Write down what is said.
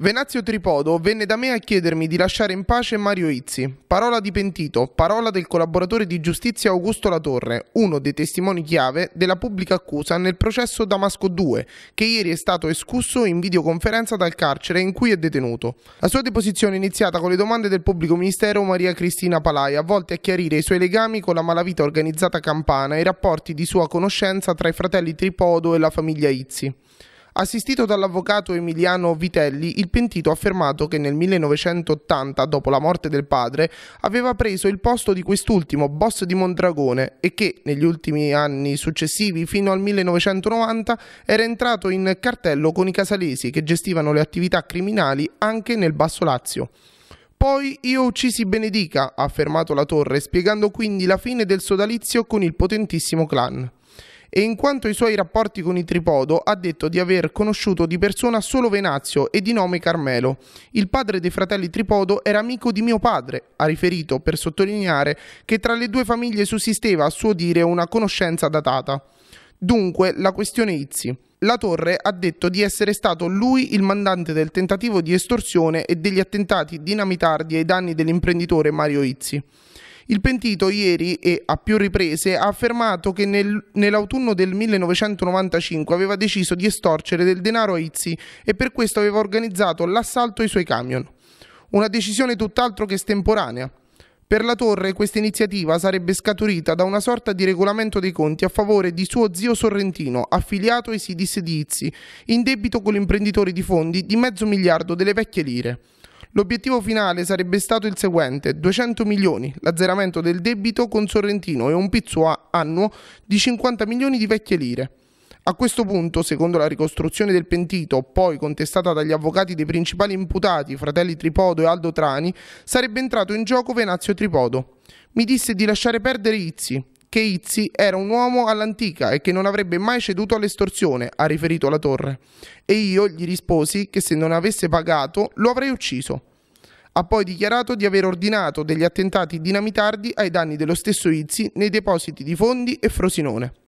Venazio Tripodo venne da me a chiedermi di lasciare in pace Mario Izzi. Parola di pentito, parola del collaboratore di giustizia Augusto Latorre, uno dei testimoni chiave della pubblica accusa nel processo Damasco 2, che ieri è stato escusso in videoconferenza dal carcere in cui è detenuto. La sua deposizione è iniziata con le domande del pubblico ministero Maria Cristina Palaia, volte a chiarire i suoi legami con la malavita organizzata campana e i rapporti di sua conoscenza tra i fratelli Tripodo e la famiglia Izzi. Assistito dall'avvocato Emiliano Vitelli, il pentito ha affermato che nel 1980, dopo la morte del padre, aveva preso il posto di quest'ultimo boss di Mondragone e che negli ultimi anni successivi, fino al 1990, era entrato in cartello con i casalesi che gestivano le attività criminali anche nel Basso Lazio. Poi io uccisi Benedica, ha affermato la torre, spiegando quindi la fine del sodalizio con il potentissimo clan e in quanto ai suoi rapporti con i tripodo ha detto di aver conosciuto di persona solo Venazio e di nome Carmelo. Il padre dei fratelli Tripodo era amico di mio padre, ha riferito per sottolineare che tra le due famiglie sussisteva a suo dire una conoscenza datata. Dunque, la questione Izzi. La Torre ha detto di essere stato lui il mandante del tentativo di estorsione e degli attentati dinamitardi ai danni dell'imprenditore Mario Izzi. Il pentito ieri e a più riprese ha affermato che nel, nell'autunno del 1995 aveva deciso di estorcere del denaro a Izzi e per questo aveva organizzato l'assalto ai suoi camion. Una decisione tutt'altro che estemporanea. Per la Torre questa iniziativa sarebbe scaturita da una sorta di regolamento dei conti a favore di suo zio Sorrentino, affiliato ai Sidis di Izzi, in debito con l'imprenditore di fondi di mezzo miliardo delle vecchie lire. L'obiettivo finale sarebbe stato il seguente, 200 milioni, l'azzeramento del debito con Sorrentino e un pizzo annuo di 50 milioni di vecchie lire. A questo punto, secondo la ricostruzione del pentito, poi contestata dagli avvocati dei principali imputati, fratelli Tripodo e Aldo Trani, sarebbe entrato in gioco Venazio Tripodo. Mi disse di lasciare perdere Izzi, che Izzi era un uomo all'antica e che non avrebbe mai ceduto all'estorsione, ha riferito la torre. E io gli risposi che se non avesse pagato lo avrei ucciso. Ha poi dichiarato di aver ordinato degli attentati dinamitardi ai danni dello stesso Izzi nei depositi di Fondi e Frosinone.